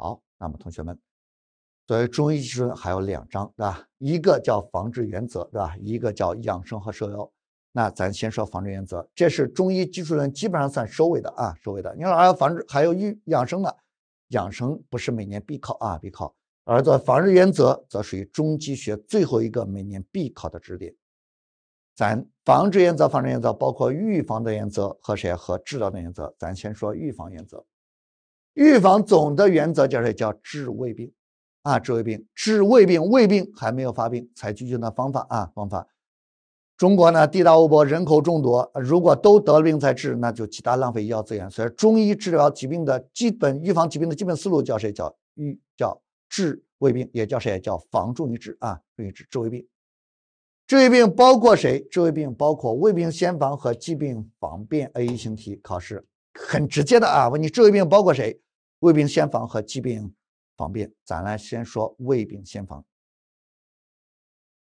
好，那么同学们，作为中医基础论还有两章，对吧？一个叫防治原则，对吧？一个叫养生和收腰。那咱先说防治原则，这是中医基础论基本上算收尾的啊，收尾的。你说啊，防治，还有预养生呢，养生不是每年必考啊，必考。而做防治原则，则属于中医学最后一个每年必考的知识点。咱防治原则、防治原则包括预防的原则和谁？和治疗的原则。咱先说预防原则。预防总的原则叫谁叫治胃病，啊治胃病治胃病胃病还没有发病采取用的方法啊方法？中国呢地大物博人口众多，如果都得了病再治，那就极大浪费医药资源。所以中医治疗疾病的基本预防疾病的基本思路叫谁叫预叫治胃病，也叫谁叫防重于治啊重于治治胃病，治胃病包括谁？治胃病包括胃病先防和疾病防变。A 型题考试很直接的啊，问你治胃病包括谁？胃病先防和疾病防变，咱来先说胃病先防。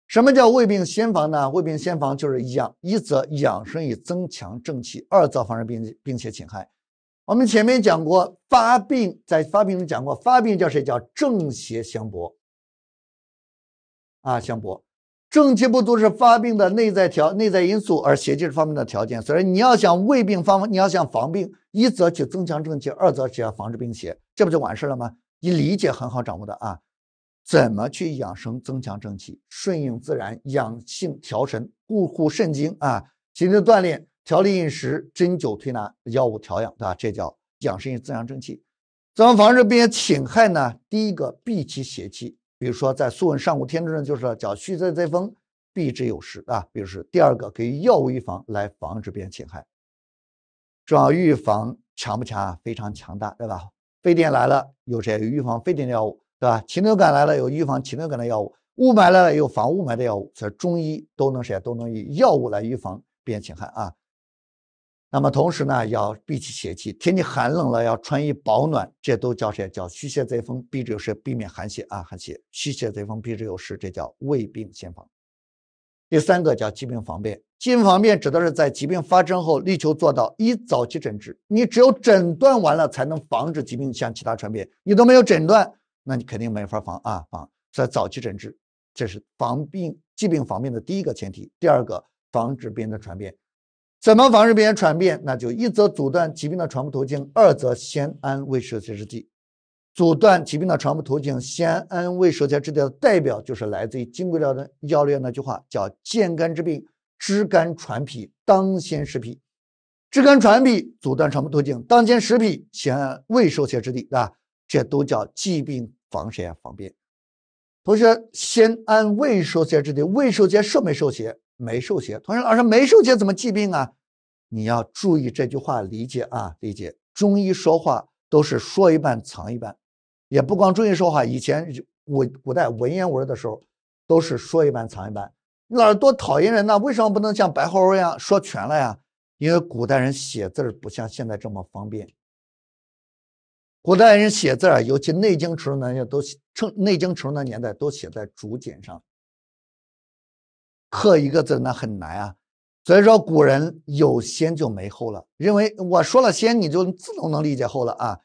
什么叫胃病先防呢？胃病先防就是养，一则养生以增强正气，二则防治病病邪侵害。我们前面讲过，发病在发病中讲过，发病叫谁？叫正邪相搏啊，相搏。正气不足是发病的内在条内在因素，而邪气是方面的条件。所以你要想胃病方，你要想防病，一则去增强正气，二则要防治病邪，这不就完事了吗？你理解很好掌握的啊。怎么去养生增强正气？顺应自然，养性调神，固护肾精啊。其次锻炼，调理饮食，针灸推拿，药物调养，对吧？这叫养生与自然正气。怎么防治病邪侵害呢？第一个避其邪气。比如说，在素问上古天之论就是叫虚则贼风，必之有时”啊。比如说第二个，可以药物预防来防止病侵害。主要预防强不强啊？非常强大，对吧？非典来了有谁预防非典的药物，对吧？禽流感来了有预防禽流感的药物，雾霾来了有防雾霾的药物，所以中医都能谁都能以药物来预防病侵害啊。那么同时呢，要避其邪气。天气寒冷了，要穿衣保暖，这都叫谁？叫虚邪贼风，避之有时，避免寒邪啊，寒邪。虚邪贼风，避之有时，这叫未病先防。第三个叫疾病防变。疾病防变指的是在疾病发生后，力求做到一早期诊治。你只有诊断完了，才能防止疾病向其他传变。你都没有诊断，那你肯定没法防啊防。在早期诊治，这是防病、疾病防变的第一个前提。第二个，防止病的传变。怎么防止病源传变？那就一则阻断疾病的传播途径，二则先安未受邪之地。阻断疾病的传播途径，先安未受邪之地的代表就是来自于金匮的药论那句话，叫“见肝之病，知肝传脾，当先食脾”。知肝传脾，阻断传播途径，当先食脾，先安未受邪之地，对吧？这都叫疾病防渗防变。同学，先安未受邪之地，未受邪受没受邪？没受邪，同学老师没受邪怎么治病啊？你要注意这句话理解啊，理解。中医说话都是说一半藏一半，也不光中医说话，以前古古代文言文的时候都是说一半藏一半。老师多讨厌人呐！为什么不能像白话文一样说全了呀？因为古代人写字不像现在这么方便，古代人写字尤其《内经》成的那些都称内经》成的年代都写在竹简上。刻一个字那很难啊，所以说古人有先就没后了，认为我说了先你就自动能理解后了啊。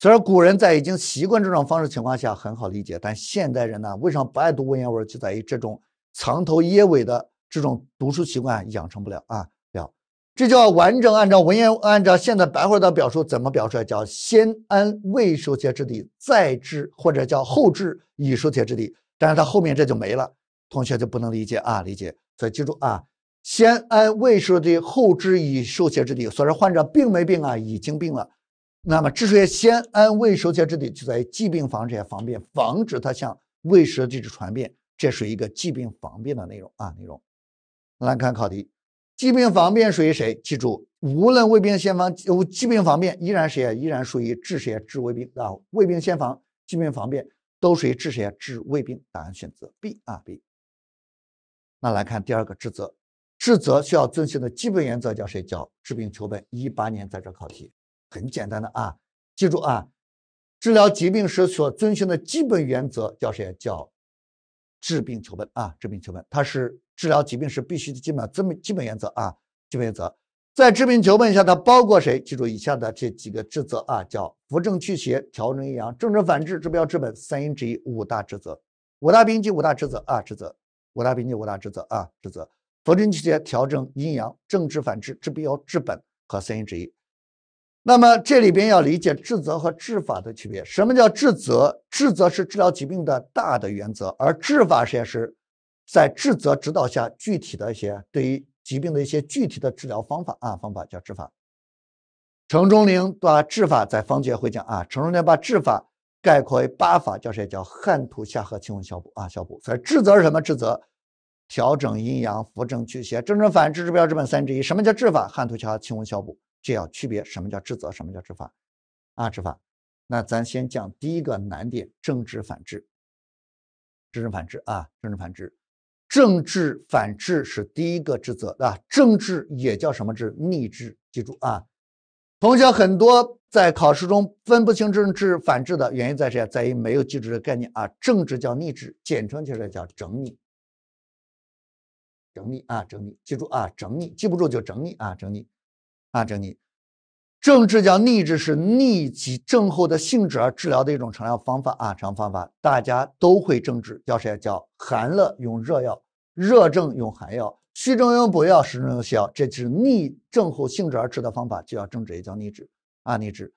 所以古人在已经习惯这种方式情况下很好理解，但现代人呢，为什么不爱读文言文？就在于这种藏头掖尾的这种读书习惯养成不了啊。了，这叫完整按照文言，按照现在白话的表述怎么表述？叫先安未收铁之地，再治或者叫后治已收铁之地，但是它后面这就没了。同学就不能理解啊，理解，所以记住啊，先安胃之地，后知以受邪之地，所说患者病没病啊，已经病了。那么治以先安未受邪之地，就在于疾病防也防变，防止它向未设的这传变，这属于一个疾病防变的内容啊，内容。来看考题，疾病防变属于谁？记住，无论胃病先防，疾病防变依然谁啊？依然属于治学治胃病啊，胃病先防，疾病防变都属于治学治胃病。答案选择 B 啊，B。那来看第二个职责，职责需要遵循的基本原则叫谁？叫治病求本。一八年在这考题很简单的啊，记住啊，治疗疾病时所遵循的基本原则叫谁？叫治病求本啊，治病求本，它是治疗疾病时必须的基本基本基本原则啊，基本原则。在治病求本下，它包括谁？记住以下的这几个职责啊，叫扶正祛邪、调整阴阳、正治反治、治标治本、三因治一五大职责、五大病机、五大职责啊，职责。五大病机，五大职责啊，职责。逢针期间调整阴阳，正治反治，治标治本和三因之一。那么这里边要理解治则和治法的区别。什么叫治则？治则是治疗疾病的大的原则，而治法实验室是在治则指导下具体的一些对于疾病的一些具体的治疗方法啊，方法叫治法。程中林把治法在方杰会讲啊，程中林把治法。概括为八法，叫谁？叫汗吐下和清温消补啊！消补。所以治则是什么？治则调整阴阳，扶正祛邪，正治反治治标治本三治一。什么叫治法？汗吐下和清温消补，这要区别什么叫治则，什么叫治法啊？治法。那咱先讲第一个难点，正治反治。正治反治啊！正治反治，正治反治是第一个治则啊！正治也叫什么治？逆治，记住啊！同学很多。在考试中分不清正治反治的原因在谁？在于没有记住这个概念啊！正治叫逆治，简称就是叫整理，整理啊整理，记住啊整理，记不住就整理啊整理啊整理，政治叫逆治是逆及症候的性质而治疗的一种常用方法啊常用方法，大家都会正治，叫谁？叫寒热用热药，热症用寒药，虚症用补药，实症用泻药，这是逆症候性质而治的方法，就叫正治也叫逆治。啊，你知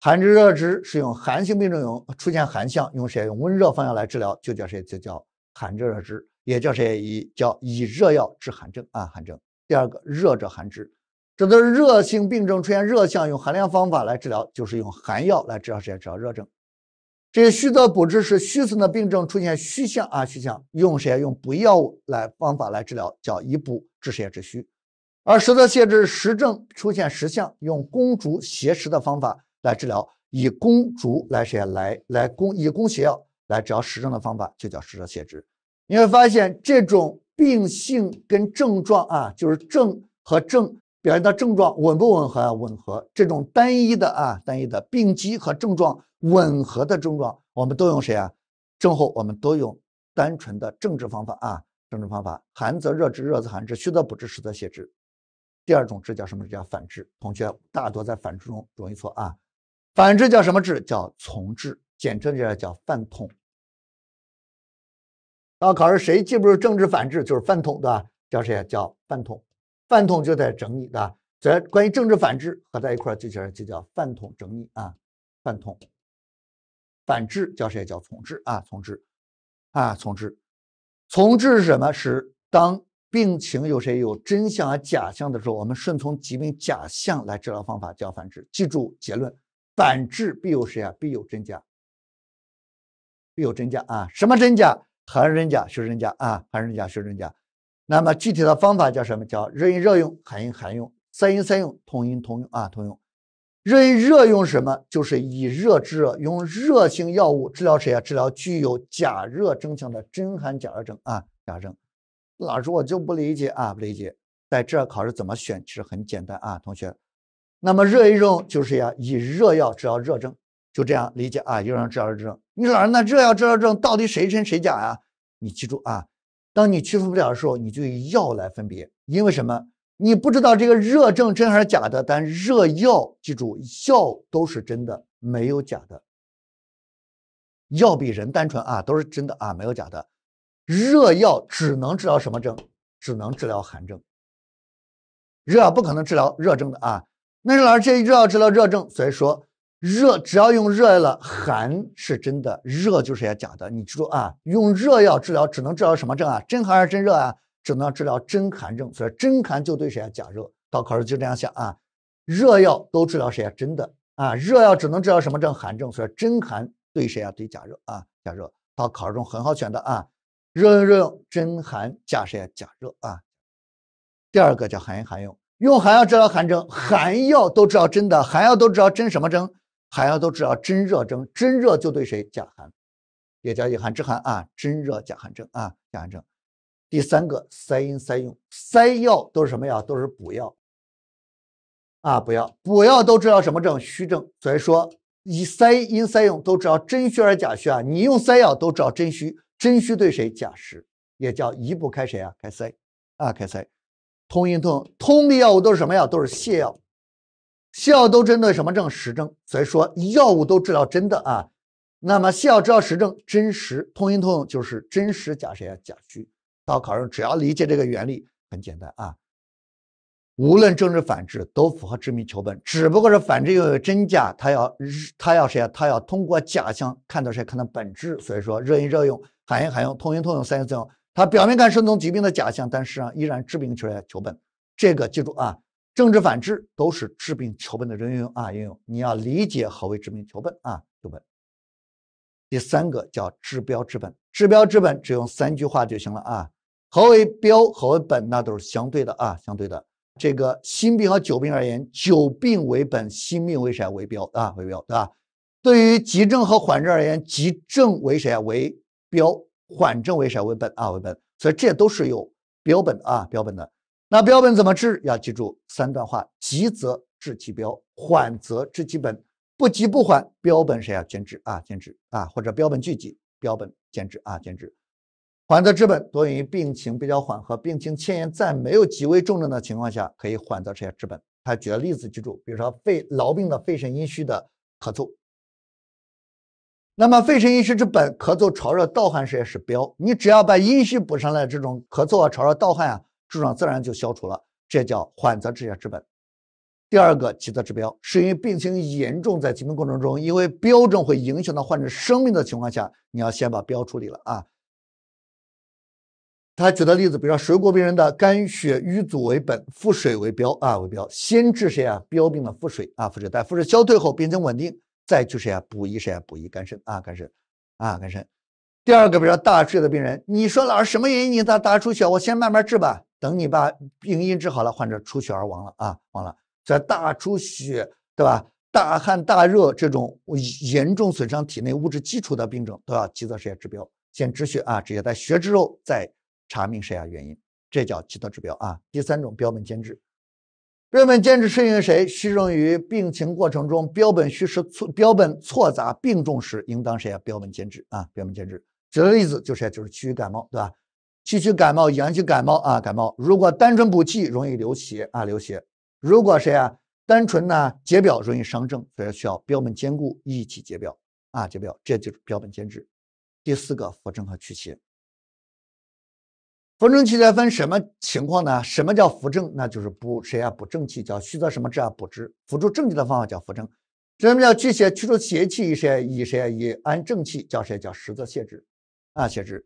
寒之热之是用寒性病症用出现寒象，用谁用温热方药来治疗，就叫谁就叫寒之热之，也叫谁以叫以热药治寒症啊，寒症。第二个热者寒之，这都是热性病症出现热象，用寒凉方法来治疗，就是用寒药来治疗谁治疗热症。这些虚则补之是虚损的病症出现虚象啊虚象，用谁用补药物来方法来治疗，叫以补治谁治虚。而实则泻之，实证出现实象，用攻逐邪实的方法来治疗，以攻逐来谁来来攻，以攻邪药来治疗实证的方法就叫实则泻之。你会发现这种病性跟症状啊，就是症和症表现的症状吻不吻合啊？吻合。这种单一的啊，单一的病机和症状吻合的症状，我们都用谁啊？症候，我们都用单纯的政治方法啊，政治方法。寒则热之，热则寒之，虚则补之，实则泻之。第二种治叫什么？叫反治。同学大多在反治中容易错啊。反治叫什么治？叫从治，简称叫叫饭桶。到考试谁记不住政治反制就是饭桶对吧？叫谁？叫饭桶。饭桶就在整你对吧？在关于政治反制合在一块儿就叫就叫饭桶整你啊，饭桶。反制叫谁？叫从治啊，从治啊，从治。从治是什么？是当。病情有谁有真相啊假象的时候，我们顺从疾病假象来治疗方法叫反治。记住结论，反治必有谁啊？必有真假，必有真假啊！什么真假？寒真假，虚真假啊？寒真假，虚真假。那么具体的方法叫什么？叫热因热用，寒因寒用，三因三用，同因同用啊，同用。热因热用什么？就是以热治热，用热性药物治疗谁啊？治疗具有假热增强的真寒假热症啊，假症。老师，我就不理解啊，不理解，在这考试怎么选？其实很简单啊，同学。那么热一症就是呀，以热药治疗热症，就这样理解啊。又让治疗热症，你说老师那热药治疗症到底谁真谁假呀？你记住啊，当你区分不了的时候，你就以药来分别。因为什么？你不知道这个热症真还是假的，但热药记住，药都是真的，没有假的。药比人单纯啊，都是真的啊，没有假的。热药只能治疗什么症？只能治疗寒症。热药不可能治疗热症的啊。那老师这热药治疗热症，所以说热只要用热了，寒是真的，热就是些假的。你记住啊，用热药治疗只能治疗什么症啊？真寒还是真热啊？只能治疗真寒症。所以真寒就对谁啊？假热。到考试就这样想啊，热药都治疗谁啊？真的啊。热药只能治疗什么症？寒症。所以真寒对谁啊？对假热啊。假热到考试中很好选的啊。热用热用，真寒假谁呀？假热啊。第二个叫寒用寒用，用寒药治疗寒症，寒药都知道真，的寒药都知道真什么症？寒药都知道真热症，真热就对谁？假寒，也叫以寒治寒啊。真热假寒症啊，假寒症。第三个塞阴塞用，塞药都是什么药？都是补药啊。补药都知道什么症？虚症。所以说以塞阴塞用都知道真虚而假虚啊。你用塞药都知道真虚。真虚对谁假实，也叫一不开谁啊？开塞，啊开塞，通音通通的药物都是什么药？都是泻药，泻药都针对什么症？实症。所以说药物都治疗真的啊。那么泻药治疗实症，真实通音通用就是真实假实假虚。到考生只要理解这个原理很简单啊。无论政治反制都符合致命求本，只不过是反制又有真假，它要它要谁呀？它要通过假象看到谁？看到本质。所以说热因热用。寒用寒用，通用通用，三个作用。它表面看是种疾病的假象，但实际上依然治病求求本。这个记住啊，政治反治都是治病求本的应用啊，应用。你要理解何为治病求本啊，求本。第三个叫治标治本，治标治本只用三句话就行了啊。何为标？何为本？那都是相对的啊，相对的。这个新病和久病而言，久病为本，新病为谁为标啊？为标，对吧？对于急症和缓症而言，急症为谁啊？为标缓证为谁为本啊为本，所以这都是有标本啊标本的。那标本怎么治？要记住三段话：急则治其标，缓则治其本。不急不缓，标本谁要兼治啊兼治啊，或者标本聚集，标本兼治啊兼治。缓则治本，多用于病情比较缓和、病情迁延、在没有极为重症的情况下，可以缓则谁些治本。他举的例子记住，比如说肺痨病的肺肾阴虚的咳嗽。那么肺肾阴虚之本，咳嗽潮热盗汗是也是标。你只要把阴虚补上来，这种咳嗽啊、潮热、盗汗啊，症状自然就消除了。这叫缓则治也治本。第二个急则治标，是因为病情严重，在疾病过程中，因为标症会影响到患者生命的情况下，你要先把标处理了啊。他举的例子，比如说水果病人的肝血瘀阻为本，腹水为标啊，为标。先治谁啊？标病的腹水啊，腹水。待腹水消退后，病情稳定。再就是呀，补益谁呀？补益肝肾啊，肝肾，啊，肝肾。第二个，比如说大出血的病人，你说老师什么原因你咋大出血？我先慢慢治吧，等你把病因治好了，患者出血而亡了啊，亡了。在大出血对吧？大汗大热这种严重损伤体内物质基础的病症，都要急测谁呀指标，先止血啊，止血。在血之后，再查明谁呀原因，这叫急测指标啊。第三种标本兼治。热本兼治适用于谁？适用于病情过程中标本虚实错标本错杂并重时，应当谁啊？标本兼治啊，标本兼治。举个例子就是，就是区虚感冒对吧？气虚感冒、阳虚感冒啊，感冒。如果单纯补气容易流血啊，流血。如果谁啊，单纯呢解表容易伤正，所以需要标本兼顾，一起解表啊，解表。这就是标本兼治。第四个扶正和祛邪。扶正祛邪分什么情况呢？什么叫扶正？那就是补谁啊？补正气，叫虚则什么治啊？补之。辅助正气的方法叫扶正。什么叫祛邪？祛除邪气以谁以谁以安正气，叫谁叫实则泻之啊？泻之。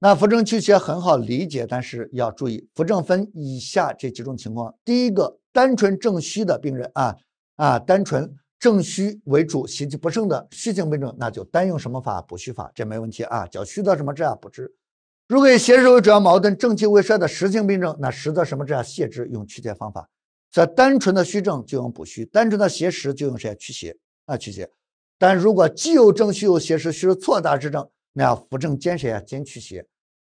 那扶正祛邪很好理解，但是要注意，扶正分以下这几种情况：第一个，单纯正虚的病人啊啊，单纯正虚为主，邪气不盛的虚性病症，那就单用什么法？补虚法，这没问题啊，叫虚则什么治啊？补之。如果以邪实为主要矛盾、正气未衰的实性病症，那实则什么治？泻之，用祛邪方法。则单纯的虚症就用补虚，单纯的邪实就用啥？祛邪啊，祛邪。但如果既有正虚又有邪实，虚是错杂之症，那要扶正兼谁啊？兼祛邪。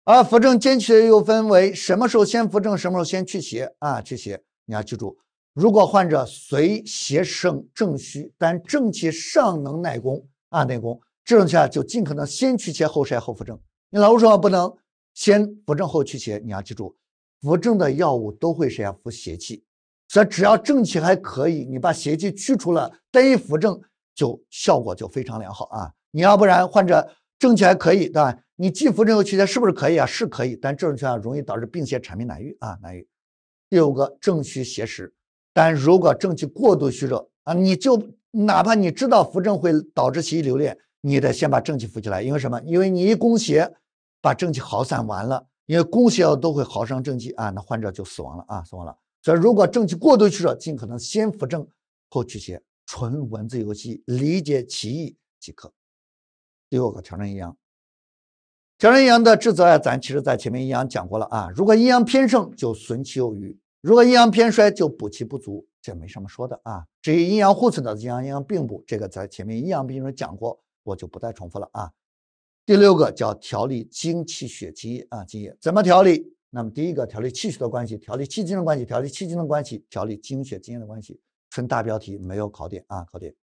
而扶正兼祛邪又分为什么时候先扶正，什么时候先祛邪啊？祛邪，你要记住。如果患者虽邪盛正虚，但正气尚能耐攻啊，耐攻，这种情况下就尽可能先祛邪后晒后扶正。你老胡说不能先扶正后驱邪，你要记住，扶正的药物都会是要扶邪气，所以只要正气还可以，你把邪气去除了，再一扶正，就效果就非常良好啊！你要不然患者正气还可以，对吧？你既扶正又驱邪，是不是可以啊？是可以，但这种情况下容易导致病邪缠绵难愈啊，难愈。第五个正虚邪实，但如果正气过度虚弱啊，你就哪怕你知道扶正会导致邪气留恋，你得先把正气扶起来，因为什么？因为你一攻邪。把正气耗散完了，因为攻邪药都会耗伤正气啊，那患者就死亡了啊，死亡了。所以如果正气过度虚弱，尽可能先扶正后祛邪。纯文字游戏，理解其意即可。第六个，调整阴阳。调整阴阳的职责啊，咱其实在前面阴阳讲过了啊。如果阴阳偏盛，就损其有余；如果阴阳偏衰，就补其不足。这没什么说的啊。至于阴阳互损的阴阳阴阳并补，这个在前面阴阳病中讲过，我就不再重复了啊。第六个叫调理精气血津啊，津液怎么调理？那么第一个调理气血的关系，调理气经的关系，调理气经的关系，调理精血津液的关系。纯大标题没有考点啊，考点。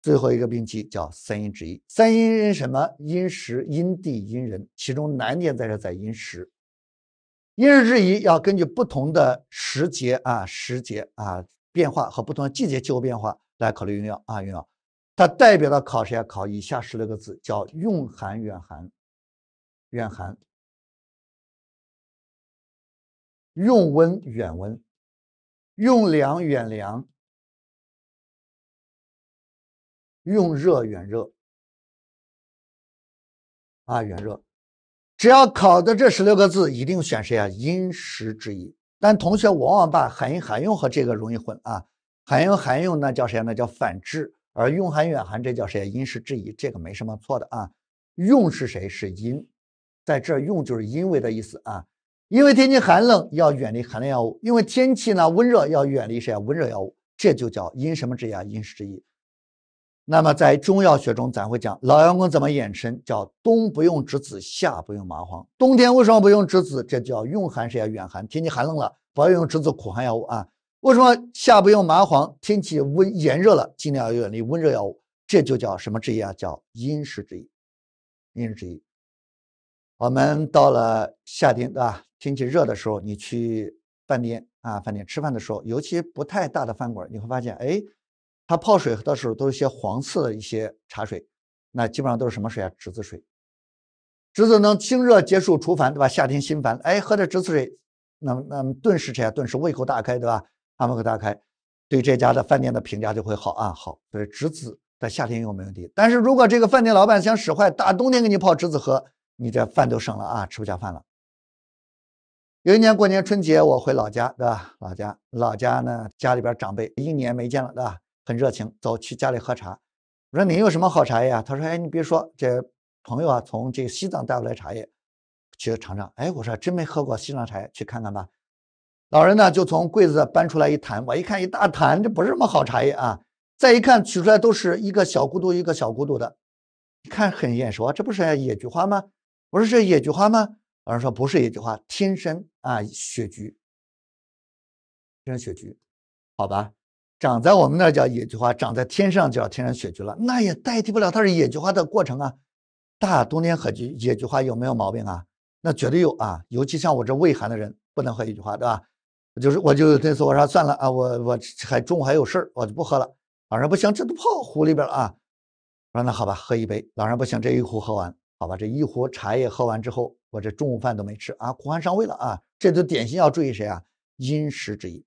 最后一个病机叫三阴之一，三因什么？因时、因地、因人。其中难点在这，在因时。因人之宜要根据不同的时节啊，时节啊变化和不同的季节气候变化来考虑用药啊，用药。它代表的考试要考以下十六个字，叫用寒远寒，远寒；用温远温，用凉远凉；用热远热，啊远热。只要考的这十六个字，一定选谁呀？因时制宜。但同学往往把寒用寒用和这个容易混啊，寒用寒用那叫谁呀？那叫反制。而用寒远寒，这叫谁呀？因时制宜，这个没什么错的啊。用是谁？是因，在这用就是因为的意思啊。因为天气寒冷，要远离寒凉药物；因为天气呢温热，要远离谁呀？温热药物。这就叫因什么制呀？因时制宜。那么在中药学中，咱会讲老员工怎么衍生，叫冬不用栀子，夏不用麻黄。冬天为什么不用栀子？这叫用寒谁呀？远寒，天气寒冷了，不要用栀子，苦寒药物啊。为什么夏不用麻黄？天气温炎热了，尽量要远离温热药物，这就叫什么之一啊？叫阴湿之意。阴湿之意。我们到了夏天对吧？天气热的时候，你去饭店啊，饭店吃饭的时候，尤其不太大的饭馆，你会发现，哎，它泡水的时候都是些黄色的一些茶水，那基本上都是什么水啊？栀子水。栀子能清热、解暑、除烦，对吧？夏天心烦，哎，喝点栀子水，那那顿时这样，顿时胃口大开，对吧？阿们可打开，对这家的饭店的评价就会好啊。好，所以栀子在夏天用没问题。但是如果这个饭店老板想使坏，大冬天给你泡栀子喝，你这饭都省了啊，吃不下饭了。有一年过年春节，我回老家，对吧？老家老家呢，家里边长辈一年没见了，对吧？很热情，走去家里喝茶。我说：“您有什么好茶叶啊？他说：“哎，你别说，这朋友啊，从这西藏带回来茶叶，去尝尝。”哎，我说：“真没喝过西藏茶叶，去看看吧。”老人呢，就从柜子搬出来一坛，我一看一大坛，这不是什么好茶叶啊！再一看，取出来都是一个小孤嘟一个小孤嘟的，看很眼熟啊，这不是野菊花吗？我说是野菊花吗？老人说不是野菊花，天山啊雪菊，天山雪菊，好吧，长在我们那儿叫野菊花，长在天上叫天山雪菊了，那也代替不了它是野菊花的过程啊！大冬天喝菊野菊花有没有毛病啊？那绝对有啊，尤其像我这胃寒的人不能喝野菊花，对吧？就是我就那次我说算了啊，我我还中午还有事儿，我就不喝了。老人不行，这都泡壶里边了啊。我说那好吧，喝一杯。老人不行，这一壶喝完，好吧，这一壶茶叶喝完之后，我这中午饭都没吃啊，苦寒伤胃了啊。这都典型要注意谁啊？因时制宜。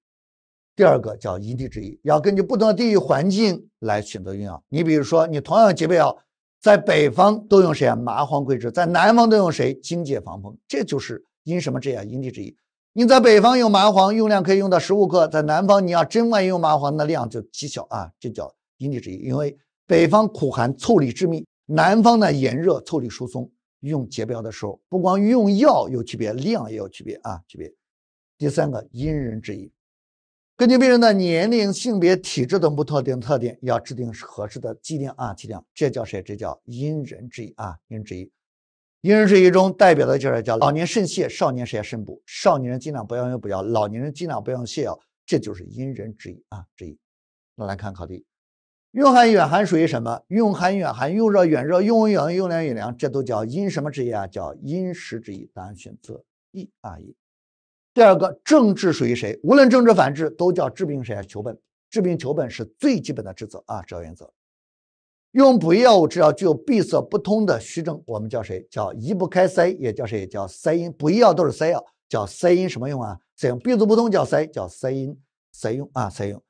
第二个叫因地制宜，要根据不同的地域环境来选择用药。你比如说，你同样几味药，在北方都用谁啊？麻黄桂枝，在南方都用谁？荆芥防风。这就是因什么制宜？因地制宜。你在北方用麻黄，用量可以用到十五克；在南方，你要真外用麻黄，那量就极小啊。这叫因地制宜，因为北方苦寒，腠理致密；南方呢，炎热，腠理疏松。用解表的时候，不光用药有区别，量也有区别啊，区别。第三个因人制宜，根据病人的年龄、性别、体质等不特定特点，要制定合适的剂量啊，剂量。这叫谁？这叫因人制宜啊，因人制宜。因人制宜中代表的就是叫老年肾泄，少年时也肾补，少年人尽量不要用补药，老年人尽量不要用泻药，这就是因人之宜啊，之宜。那来看考题，用寒远寒属于什么？用寒远寒，用热远热，用温远温，用凉远凉，这都叫因什么之宜啊？叫因时制宜。答案选择一啊一。第二个政治属于谁？无论政治反制，都叫治病谁啊？求本。治病求本是最基本的职责啊，指要原则。用补益药物治疗具有闭塞不通的虚症，我们叫谁？叫一不开塞，也叫谁？叫塞音。补益药都是塞药，叫塞音什么用啊？塞用闭阻不通叫塞，叫塞音塞用啊塞用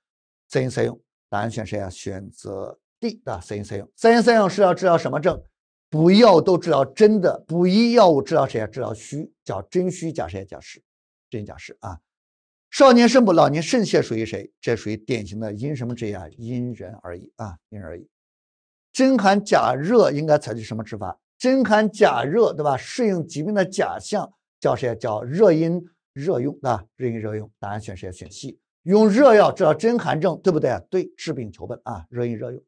塞音塞用，答案选谁啊？选择 D 啊塞音塞用塞音塞用是要治疗什么症？补药都治疗真的补益药物治疗谁啊？治疗虚，叫真虚假实假实，真假实啊。少年肾补，老年肾怯属于谁？这属于典型的因什么之啊？因人而异啊，因人而异。真寒假热应该采取什么治法？真寒假热，对吧？适应疾病的假象叫谁？叫热因热用，啊，热因热用，答案选谁？选 C，用热药治疗真寒症，对不对？对，治病求本啊，热因热用。